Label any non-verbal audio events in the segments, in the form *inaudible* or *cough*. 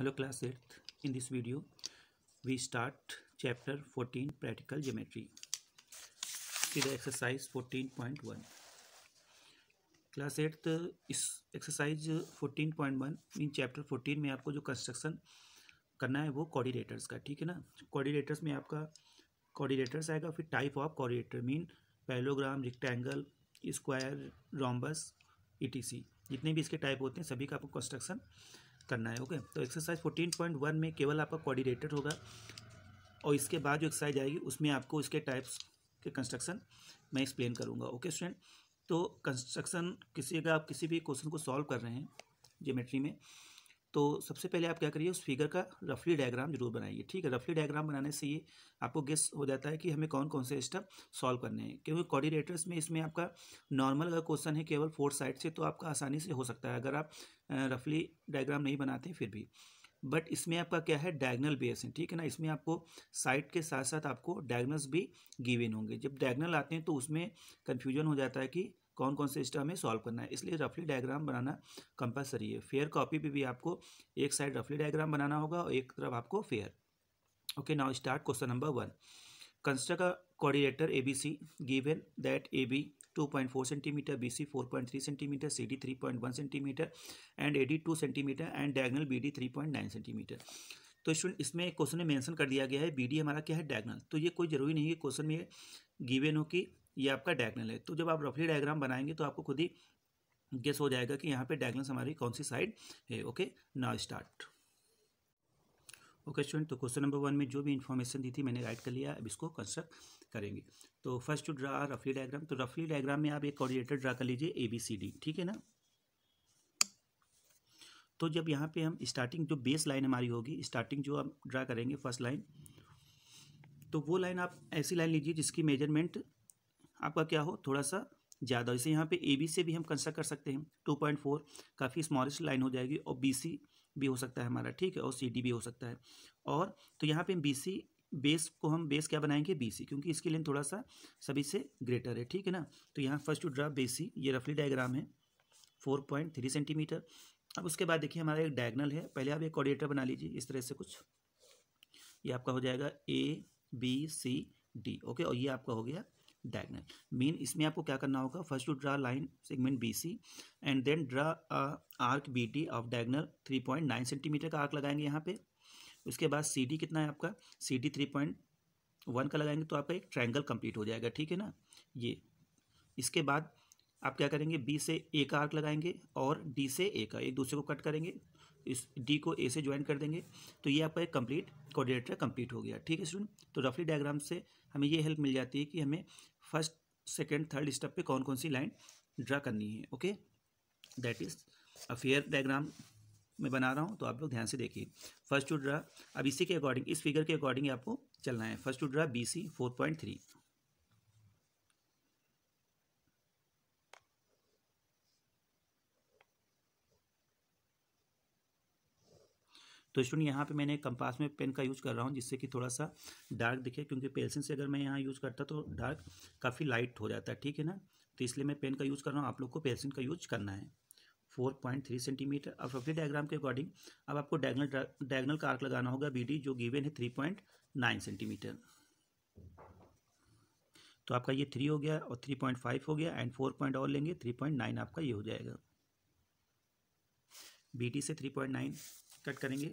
eighth तो in this video we start chapter fourteen practical geometry practical the exercise fourteen point one class eighth इस exercise fourteen point one mean chapter fourteen में आपको जो construction करना है वो कॉर्डिनेटर्स का ठीक है ना कॉर्डिनेटर्स में आपका कॉर्डिनेटर्स आएगा फिर type of quadrilateral mean parallelogram rectangle square rhombus सी जितने भी इसके टाइप होते हैं सभी का आपको कंस्ट्रक्शन करना है ओके तो एक्सरसाइज फोर्टीन पॉइंट वन में केवल आपका कोऑर्डिनेटर होगा और इसके बाद जो एक्सरसाइज आएगी उसमें आपको इसके टाइप्स के कंस्ट्रक्शन मैं एक्सप्लेन करूँगा ओके स्टूडेंट तो कंस्ट्रक्शन किसी का आप किसी भी क्वेश्चन को सॉल्व कर रहे हैं जियोमेट्री में तो सबसे पहले आप क्या करिए उस फिगर का रफली डायग्राम जरूर बनाइए ठीक है रफली डायग्राम बनाने से ये आपको गेस हो जाता है कि हमें कौन कौन से स्टेप सॉल्व करने हैं क्योंकि कोऑर्डिनेटर्स में इसमें आपका नॉर्मल अगर क्वेश्चन है केवल फोर साइड से तो आपका आसानी से हो सकता है अगर आप रफली डायग्राम नहीं बनाते फिर भी बट इसमें आपका क्या है डायगनल बेस है ठीक है ना इसमें आपको साइड के साथ साथ आपको डायगनल्स भी गिवेन होंगे जब डायगनल आते हैं तो उसमें कन्फ्यूजन हो जाता है कि कौन कौन से स्टा हमें सॉल्व करना है इसलिए रफली डायग्राम बनाना कंपलसरी है फेयर कॉपी पे भी आपको एक साइड रफली डायग्राम बनाना होगा और एक तरफ आपको fair okay now start question number one construct quadrilateral A B C given that A B 2.4 centimetre B C four point three centimetre C D three point one centimetre and A D two centimetre and diagonal B D three point nine centimetre तो student इसमें क्वेश्चन में mention कर दिया गया है B D हमारा क्या है डायगनल तो ये कोई जरूरी नहीं है क्वेश्चन में गिवेन हो कि ये आपका डायगनल है तो जब आप रफली डायग्राम बनाएंगे तो आपको खुद ही गेस हो जाएगा कि यहाँ पे डायग्नल हमारी कौन सी साइड है okay now start okay student तो क्वेश्चन नंबर वन में जो भी इन्फॉर्मेशन दी थी मैंने राइट कर लिया अब इसको कंस्ट्रक्ट करेंगे तो फर्स्ट टू ड्रा रफली डायग्राम तो रफली डायग्राम में आप एक कॉर्डिनेटर ड्रा कर लीजिए ए बी सी डी ठीक है ना तो जब यहाँ पे हम स्टार्टिंग जो बेस लाइन हमारी होगी स्टार्टिंग जो हम ड्रा करेंगे फर्स्ट लाइन तो वो लाइन आप ऐसी लाइन लीजिए जिसकी मेजरमेंट आपका क्या हो थोड़ा सा ज़्यादा जैसे यहाँ पे ए बी से भी हम कंस्ट्रक्ट कर सकते हैं टू पॉइंट फोर काफ़ी स्मॉलेस्ट लाइन हो जाएगी और बी सी भी हो सकता है हमारा ठीक है और सी डी भी हो सकता है और तो यहाँ पे बी सी बेस को हम बेस क्या बनाएंगे बी सी क्योंकि इसकी लेंथ थोड़ा सा सभी से ग्रेटर है ठीक है ना तो यहाँ फर्स्ट टू ड्रा सी ये रफली डायग्राम है फोर पॉइंट थ्री सेंटीमीटर अब उसके बाद देखिए हमारा एक डायगनल है पहले आप एक कॉर्डिनेटर बना लीजिए इस तरह से कुछ ये आपका हो जाएगा A B C D okay और ये आपका हो गया डायगनल मीन इसमें आपको क्या करना होगा first to draw line segment B C and then draw arc B T of diagonal three point nine centimetre का आर्क लगाएंगे यहाँ पे उसके बाद सी डी कितना है आपका C D three point one का लगाएंगे तो आपका एक ट्राइंगल कंप्लीट हो जाएगा ठीक है ना ये इसके बाद आप क्या करेंगे बी से ए का आर्क लगाएंगे और डी से ए का एक दूसरे को कट करेंगे इस डी को ए से ज्वाइन कर देंगे तो ये आपका एक कंप्लीट कोऑर्डिनेटर कंप्लीट हो गया ठीक है स्टूडेंट तो रफली डायग्राम से हमें ये हेल्प मिल जाती है कि हमें फर्स्ट सेकेंड थर्ड स्टेप पे कौन कौन सी लाइन ड्रा करनी है okay that is a fair diagram मैं बना रहा हूँ तो आप लोग ध्यान से देखिए फर्स्ट टू ड्रा अब इसी के अकॉर्डिंग इस फिगर के अकॉर्डिंग आपको चलना है first to draw B C four point three तो स्टूडेंट यहाँ पे मैंने कंपास में पेन का यूज़ कर रहा हूँ जिससे कि थोड़ा सा डार्क दिखे क्योंकि पेंसिल से अगर मैं यहाँ यूज़ करता तो डार्क काफ़ी लाइट हो जाता है ठीक है ना तो इसलिए मैं पेन का यूज़ कर रहा हूँ आप लोग को पेंसिल का यूज़ करना है फोर पॉइंट थ्री सेंटीमीटर अब फिफ्टी डायग्राम के अकॉर्डिंग अब आपको डायगनल डायगनल का आर्क लगाना होगा बी जो गिवेन है थ्री पॉइंट नाइन सेंटीमीटर तो आपका ये थ्री हो गया और थ्री पॉइंट फाइव हो गया एंड फोर पॉइंट और लेंगे थ्री पॉइंट नाइन आपका ये हो जाएगा बी से थ्री पॉइंट नाइन कट करेंगे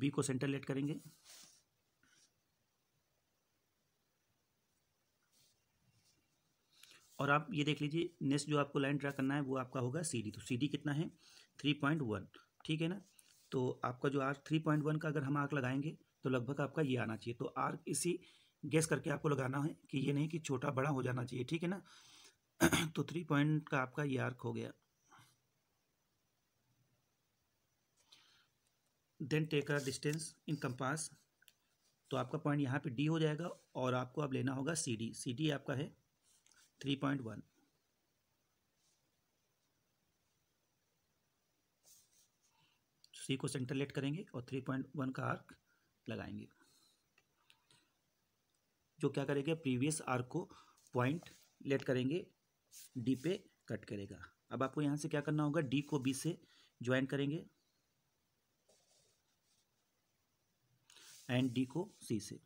बी को सेंटर लेट करेंगे और आप ये देख लीजिए नेक्स्ट जो आपको लाइन ड्रा करना है वो आपका होगा सी डी तो सी डी कितना है थ्री पॉइंट वन ठीक है ना तो आपका जो आर्क थ्री पॉइंट वन का अगर हम आर्क लगाएंगे तो लगभग आपका ये आना चाहिए तो आर्क इसी गैस करके आपको लगाना है कि ये नहीं कि छोटा बड़ा हो जाना चाहिए ठीक है ना *clears throat* तो थ्री पॉइंट का आपका ये आर्क हो गया then take a distance in compass तो आपका पॉइंट यहाँ पे डी हो जाएगा और आपको अब लेना होगा सी डी सी डी आपका है थ्री पॉइंट वन सी को सेंटर लेट करेंगे और थ्री पॉइंट वन का आर्क लगाएंगे जो क्या करेगा प्रीवियस आर्क को पॉइंट लेट करेंगे डी पे कट करेगा अब आपको यहाँ से क्या करना होगा डी को बी से ज्वाइन करेंगे एंड डी को सी से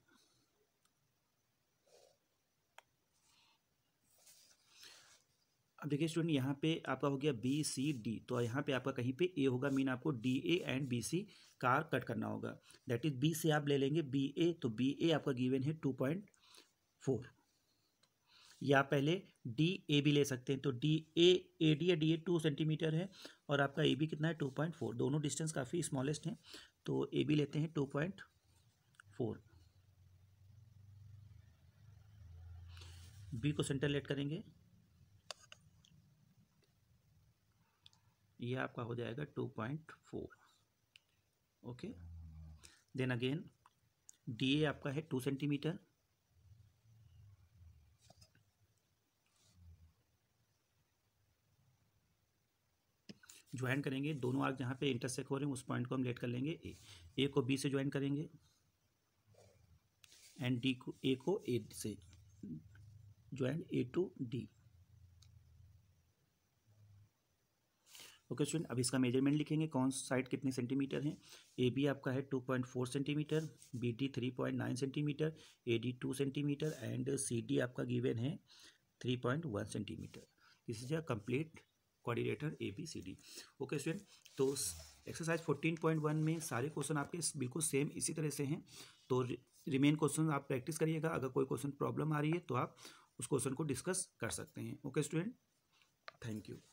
अब देखिए स्टूडेंट यहाँ पे आपका हो गया बी सी डी तो यहाँ पे आपका कहीं पे ए होगा मीन आपको D A and B C का कट करना होगा दैट इज बी से आप ले लेंगे बी ए तो बी ए आपका गिवन है टू पॉइंट फोर या पहले डी ए भी ले सकते हैं तो डी ए ए डी या डी ए टू सेंटीमीटर है और आपका ए बी कितना है टू पॉइंट फोर दोनों डिस्टेंस काफ़ी स्मॉलेस्ट हैं तो ए बी लेते हैं टू पॉइंट फोर बी को सेंटर लेट करेंगे ये आपका हो जाएगा two point four okay then again D A आपका है टू सेंटीमीटर ज्वाइन करेंगे दोनों आग जहाँ पे इंटरसेक्ट हो रहे हैं उस पॉइंट को हम लेट कर लेंगे ए ए को बी से ज्वाइन करेंगे एंड डी को ए को ए से join A to D okay student अब इसका मेजरमेंट लिखेंगे कौन साइड कितने सेंटीमीटर है ए बी आपका है two point four centimetre B D three point nine centimetre A D two centimetre and C D आपका गिवन है three point one centimetre this is a complete coordinator A B C D okay student तो exercise fourteen point one में सारे question आपके बिल्कुल same इसी तरह से हैं तो रिमेन क्वेश्चन आप प्रैक्टिस करिएगा अगर कोई क्वेश्चन प्रॉब्लम आ रही है तो आप उस क्वेश्चन को डिस्कस कर सकते हैं ओके स्टूडेंट थैंक यू